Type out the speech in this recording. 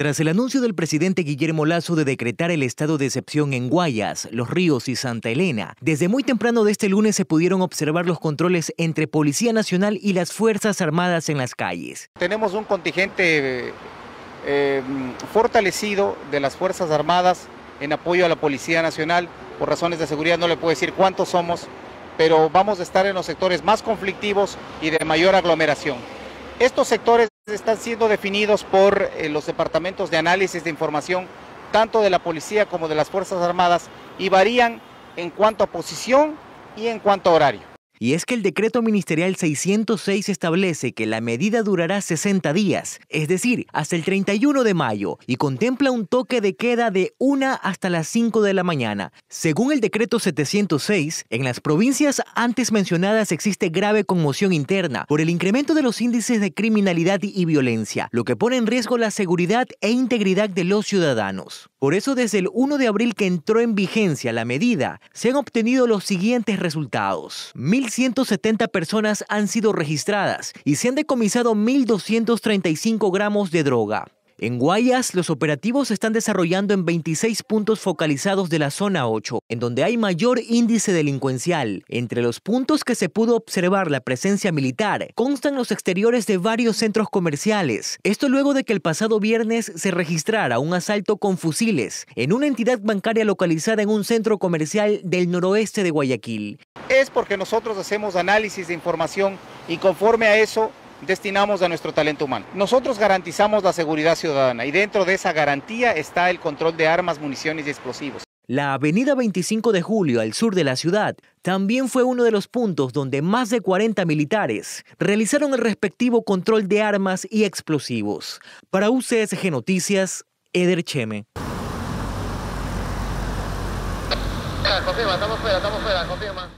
Tras el anuncio del presidente Guillermo Lazo de decretar el estado de excepción en Guayas, Los Ríos y Santa Elena, desde muy temprano de este lunes se pudieron observar los controles entre Policía Nacional y las Fuerzas Armadas en las calles. Tenemos un contingente eh, mm, fortalecido de las Fuerzas Armadas en apoyo a la Policía Nacional. Por razones de seguridad no le puedo decir cuántos somos, pero vamos a estar en los sectores más conflictivos y de mayor aglomeración. Estos sectores están siendo definidos por eh, los departamentos de análisis de información, tanto de la policía como de las Fuerzas Armadas, y varían en cuanto a posición y en cuanto a horario. Y es que el decreto ministerial 606 establece que la medida durará 60 días, es decir, hasta el 31 de mayo, y contempla un toque de queda de 1 hasta las 5 de la mañana. Según el decreto 706, en las provincias antes mencionadas existe grave conmoción interna por el incremento de los índices de criminalidad y violencia, lo que pone en riesgo la seguridad e integridad de los ciudadanos. Por eso desde el 1 de abril que entró en vigencia la medida, se han obtenido los siguientes resultados. 1.170 personas han sido registradas y se han decomisado 1.235 gramos de droga. En Guayas, los operativos se están desarrollando en 26 puntos focalizados de la zona 8, en donde hay mayor índice delincuencial. Entre los puntos que se pudo observar la presencia militar constan los exteriores de varios centros comerciales. Esto luego de que el pasado viernes se registrara un asalto con fusiles en una entidad bancaria localizada en un centro comercial del noroeste de Guayaquil. Es porque nosotros hacemos análisis de información y conforme a eso destinamos a nuestro talento humano. Nosotros garantizamos la seguridad ciudadana y dentro de esa garantía está el control de armas, municiones y explosivos. La avenida 25 de julio al sur de la ciudad también fue uno de los puntos donde más de 40 militares realizaron el respectivo control de armas y explosivos. Para UCSG Noticias, Eder Cheme. Ah,